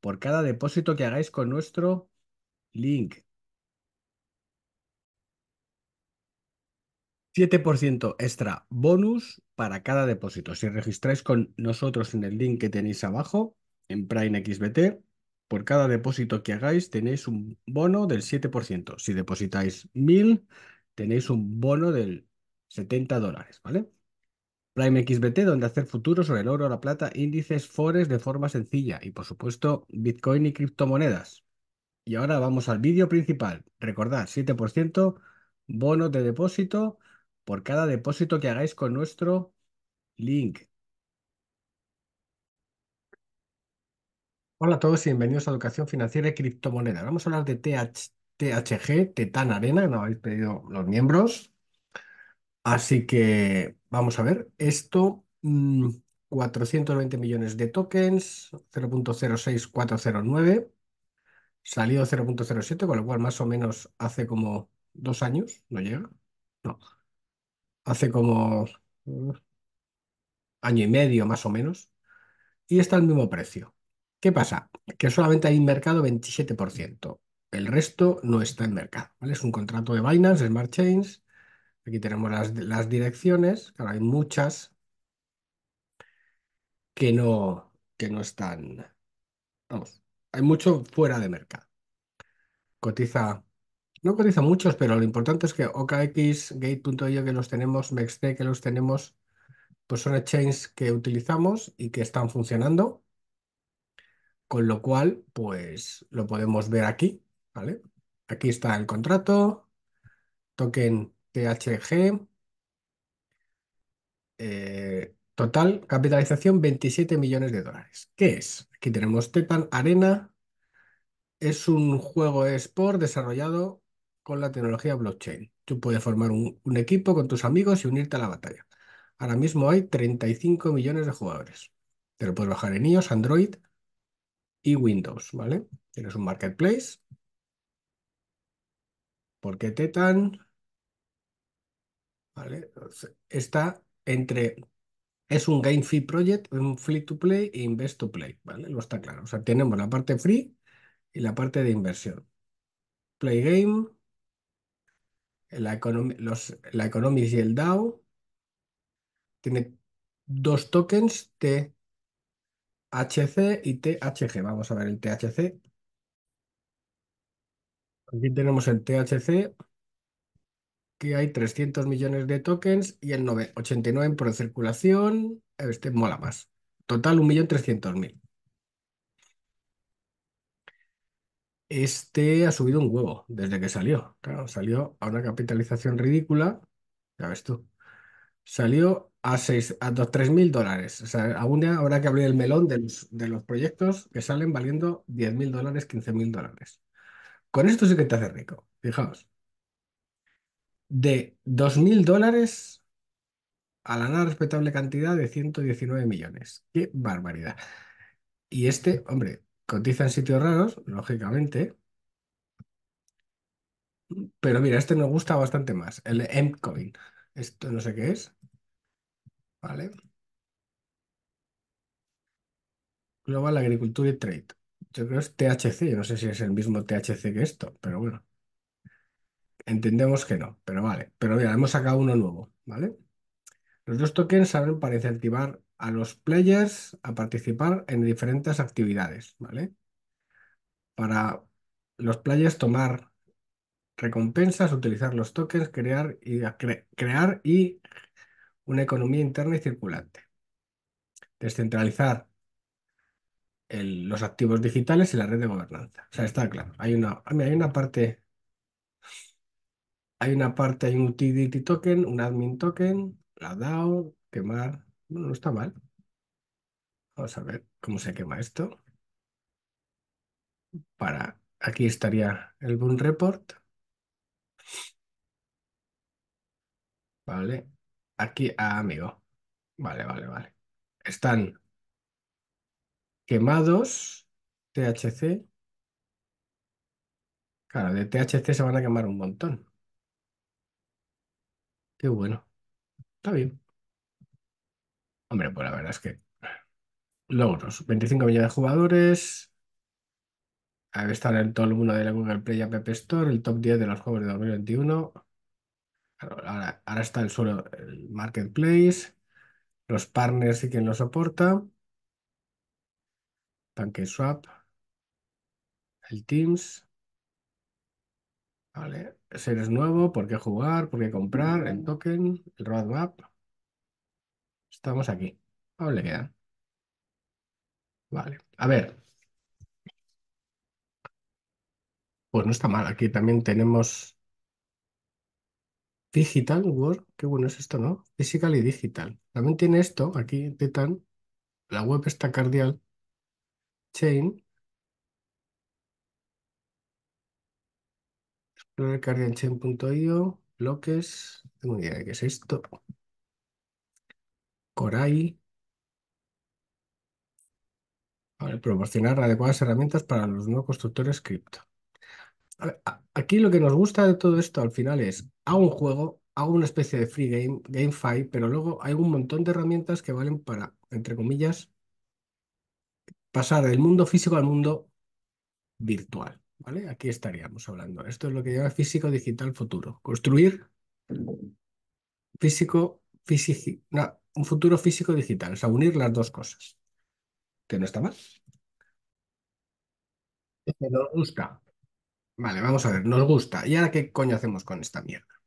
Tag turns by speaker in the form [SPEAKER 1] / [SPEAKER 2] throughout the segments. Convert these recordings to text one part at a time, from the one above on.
[SPEAKER 1] por cada depósito que hagáis con nuestro link. 7% extra bonus para cada depósito. Si registráis con nosotros en el link que tenéis abajo, en Prime XBT, por cada depósito que hagáis tenéis un bono del 7%. Si depositáis 1000, tenéis un bono del 70 dólares, ¿vale? Prime XBT, donde hacer futuros sobre el oro, la plata, índices, forex de forma sencilla y por supuesto Bitcoin y criptomonedas. Y ahora vamos al vídeo principal. Recordad, 7% bonos de depósito por cada depósito que hagáis con nuestro link. Hola a todos y bienvenidos a Educación Financiera y Criptomonedas. Vamos a hablar de THG, Tetan Arena, que nos habéis pedido los miembros. Así que vamos a ver, esto 490 mm, 420 millones de tokens, 0.06409, salió 0.07, con lo cual más o menos hace como dos años, no llega, no, hace como uh, año y medio más o menos, y está al mismo precio. ¿Qué pasa? Que solamente hay en mercado 27%, el resto no está en mercado, ¿vale? Es un contrato de Binance, Smart Chains Aquí tenemos las, las direcciones, claro, hay muchas que no, que no están, vamos, hay mucho fuera de mercado. Cotiza, no cotiza muchos, pero lo importante es que OKX, Gate.io que los tenemos, MEXT, que los tenemos, pues son exchanges que utilizamos y que están funcionando, con lo cual, pues lo podemos ver aquí, ¿vale? Aquí está el contrato, token THG. Eh, total, capitalización 27 millones de dólares. ¿Qué es? Aquí tenemos Tetan Arena. Es un juego de sport desarrollado con la tecnología blockchain. Tú puedes formar un, equipo con tus amigos y unirte a la batalla. Ahora mismo hay 35 millones de jugadores. Te lo puedes bajar en iOS, Android y Windows, ¿vale? Tienes un marketplace. ¿Por qué Tetan? ¿vale? Está entre... Es un Game fee Project, un Free to Play e Invest to Play, ¿vale? Lo está claro. O sea, tenemos la parte free y la parte de inversión. Play Game, la, los, la Economics y el DAO. Tiene dos tokens, THC y THG. Vamos a ver el THC. Aquí tenemos el THC que hay 300 millones de tokens y el 89 por circulación, este mola más. Total 1.300.000. Este ha subido un huevo desde que salió. salió a una capitalización ridícula, ya ves tú. Salió a, 2.000, a 3.000 dólares. O sea, aún habrá que abrir el melón de los, de los proyectos que salen valiendo 10.000 dólares, 15.000 dólares. Con esto sí que te hace rico, fijaos de 2.000 dólares a la nada respetable cantidad de 119 millones. ¡Qué barbaridad! Y este, hombre, cotiza en sitios raros, lógicamente. Pero mira, este me gusta bastante más, el Mcoin. Esto no sé qué es. Vale. Global Agriculture y Trade. Yo creo que es THC, yo no sé si es el mismo THC que esto, pero bueno. Entendemos que no, pero vale. Pero mira, hemos sacado uno nuevo, ¿vale? Los dos tokens salen para incentivar a los players a participar en diferentes actividades, ¿vale? Para los players tomar recompensas, utilizar los tokens, crear y, crear y una economía interna y circulante. Descentralizar los activos digitales y la red de gobernanza. O sea, está claro. Hay una, ah, hay una parte hay una parte, hay un utility token, un admin token, la DAO, quemar. Bueno, no está mal. Vamos a ver cómo se quema esto. Para, aquí estaría el Boom Report. Vale. Aquí, ah, amigo. Vale, vale, vale. Están quemados THC. Claro, de THC se van a quemar un montón. Qué bueno. Está bien. Hombre, pues la verdad es que logros. 25 millones de jugadores. ver, estado en todo el mundo de la Google Play y App Store, el top 10 de los juegos de 2021. Ahora, está el suelo, el marketplace, los partners y quien lo soporta, Swap. el Teams. Vale. Si eres nuevo, ¿por qué jugar? ¿Por qué comprar? El token, el roadmap. Estamos aquí. Hable le queda. Vale. A ver. Pues no está mal. Aquí también tenemos Digital Word. Qué bueno es esto, ¿no? Physical y digital. También tiene esto aquí, Titan. La web está cardial. Chain. cardianchain.io bloques, tengo idea de qué es esto. Coray. proporcionar adecuadas herramientas para los nuevos constructores cripto. aquí lo que nos gusta de todo esto al final es, hago un juego, hago una especie de free game, GameFi, pero luego hay un montón de herramientas que valen para, entre comillas, pasar del mundo físico al mundo virtual. ¿Vale? Aquí estaríamos hablando. Esto es lo que llama físico digital futuro. Construir físico, físico, un futuro físico digital. O sea, unir las dos cosas. Que no está mal. Que nos gusta. Vale, vamos a ver, nos gusta. ¿Y ahora qué coño hacemos con esta mierda?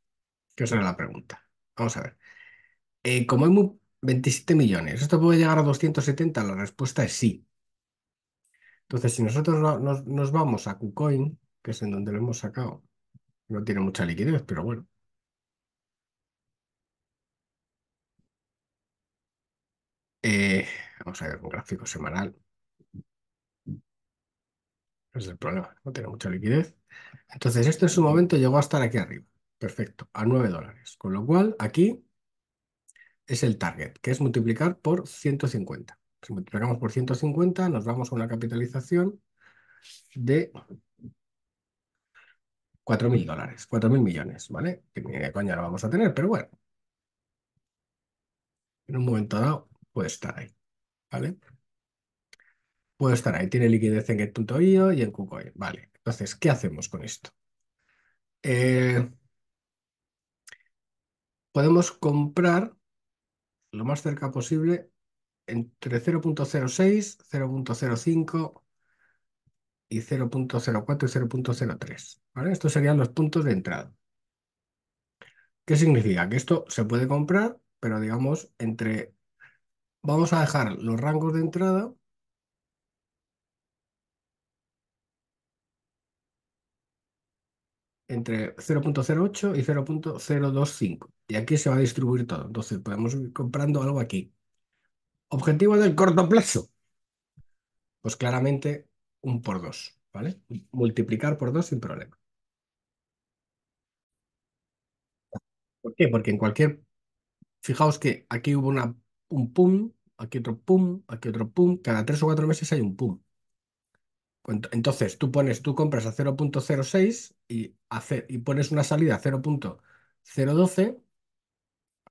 [SPEAKER 1] Que esa la pregunta. Vamos a ver. Eh, como hay 27 millones, ¿esto puede llegar a 270? La respuesta es sí. Entonces, si nosotros nos, vamos a KuCoin, que es en donde lo hemos sacado, no tiene mucha liquidez, pero bueno. Eh, vamos a ver un gráfico semanal. Es el problema, no tiene mucha liquidez. Entonces, esto en su momento llegó a estar aquí arriba. Perfecto, a 9 dólares. Con lo cual, aquí es el target, que es multiplicar por 150. Si multiplicamos por 150, nos vamos a una capitalización de 4.000 dólares, 4.000 millones, ¿vale? Que ni de coña lo vamos a tener, pero bueno. En un momento dado puede estar ahí, ¿vale? Puede estar ahí. Tiene liquidez en Get.io y en KuCoin, ¿vale? Entonces, ¿qué hacemos con esto? Eh, podemos comprar lo más cerca posible entre 0.06, 0.05 y 0.04 y 0.03. ¿vale? Estos serían los puntos de entrada. ¿Qué significa? Que esto se puede comprar, pero digamos, entre... Vamos a dejar los rangos de entrada entre 0.08 y 0.025. Y aquí se va a distribuir todo. Entonces podemos ir comprando algo aquí. ¿Objetivo del corto plazo. Pues claramente un por dos, ¿vale? Multiplicar por dos sin problema. ¿Por qué? Porque en cualquier... Fijaos que aquí hubo una, un pum, aquí otro pum, aquí otro pum. Cada tres o cuatro meses hay un pum. Entonces tú pones, tú compras a 0.06 y, y pones una salida a 0.012,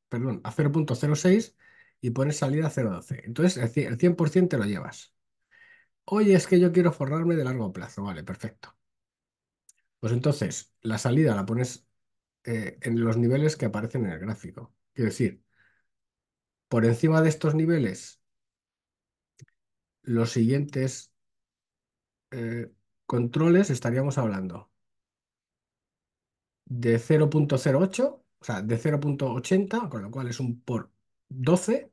[SPEAKER 1] perdón, a 0.06 y pones salida 0.12. Entonces el 100% te lo llevas. Oye, es que yo quiero forrarme de largo plazo. Vale, perfecto. Pues entonces la salida la pones eh, en los niveles que aparecen en el gráfico. Quiero decir, por encima de estos niveles, los siguientes eh, controles estaríamos hablando de 0.08, o sea, de 0.80, con lo cual es un por 12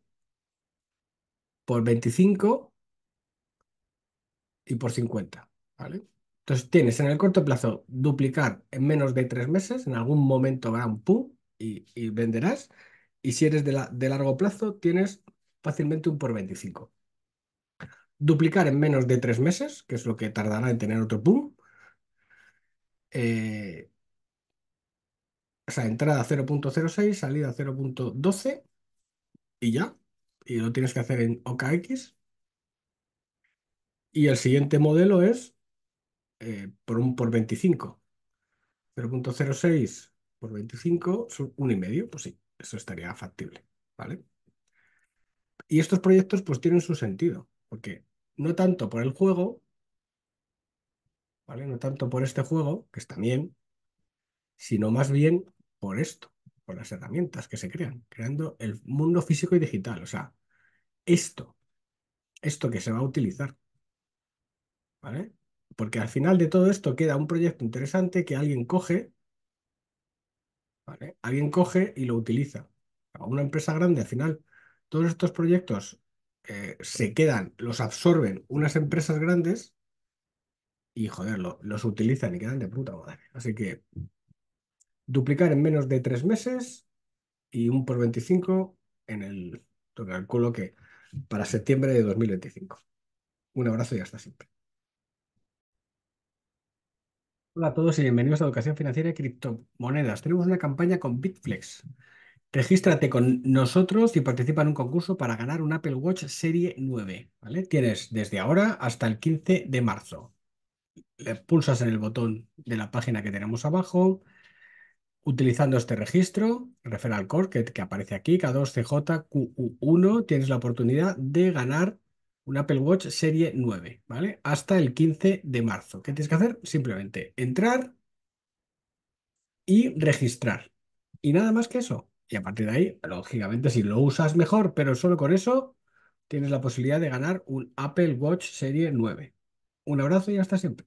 [SPEAKER 1] por 25 y por 50, ¿vale? Entonces tienes en el corto plazo duplicar en menos de 3 meses, en algún momento habrá un pum y, venderás, y si eres de, la, de largo plazo tienes fácilmente un por 25. Duplicar en menos de tres meses, que es lo que tardará en tener otro pum, eh, o sea, entrada 0.06, salida 0.12 y ya. Y lo tienes que hacer en OKX. Y el siguiente modelo es eh, por, un, por 25. 0.06 por 25, un y medio, pues sí, eso estaría factible, ¿vale? Y estos proyectos pues tienen su sentido, porque no tanto por el juego, ¿vale? No tanto por este juego, que está bien, sino más bien por esto con las herramientas que se crean, creando el mundo físico y digital. O sea, esto, esto que se va a utilizar. ¿Vale? Porque al final de todo esto queda un proyecto interesante que alguien coge, ¿vale? Alguien coge y lo utiliza. Una empresa grande, al final, todos estos proyectos eh, se quedan, los absorben unas empresas grandes y, joder, los utilizan y quedan de puta madre. Así que duplicar en menos de tres meses y un por 25 en el, lo calculo que para septiembre de 2025. Un abrazo y hasta siempre. Hola a todos y bienvenidos a Educación Financiera y Criptomonedas. Tenemos una campaña con Bitflex. Regístrate con nosotros y participa en un concurso para ganar un Apple Watch Serie 9. ¿vale? Tienes desde ahora hasta el 15 de marzo. Le pulsas en el botón de la página que tenemos abajo, Utilizando este registro, Referal core, que, que aparece aquí, k 2 cjq 1 tienes la oportunidad de ganar un Apple Watch serie 9, ¿vale? Hasta el 15 de marzo. ¿Qué tienes que hacer? Simplemente entrar y registrar. Y nada más que eso. Y a partir de ahí, lógicamente, si lo usas mejor, pero solo con eso, tienes la posibilidad de ganar un Apple Watch serie 9. Un abrazo y hasta siempre.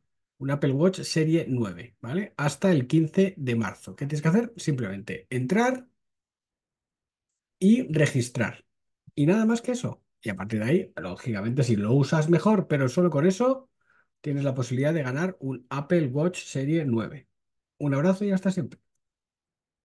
[SPEAKER 1] un Apple Watch serie 9, ¿vale? Hasta el 15 de marzo. ¿Qué tienes que hacer? Simplemente entrar y registrar. Y nada más que eso. Y a partir de ahí, lógicamente, si lo usas mejor, pero solo con eso, tienes la posibilidad de ganar un Apple Watch serie 9. Un abrazo y hasta siempre.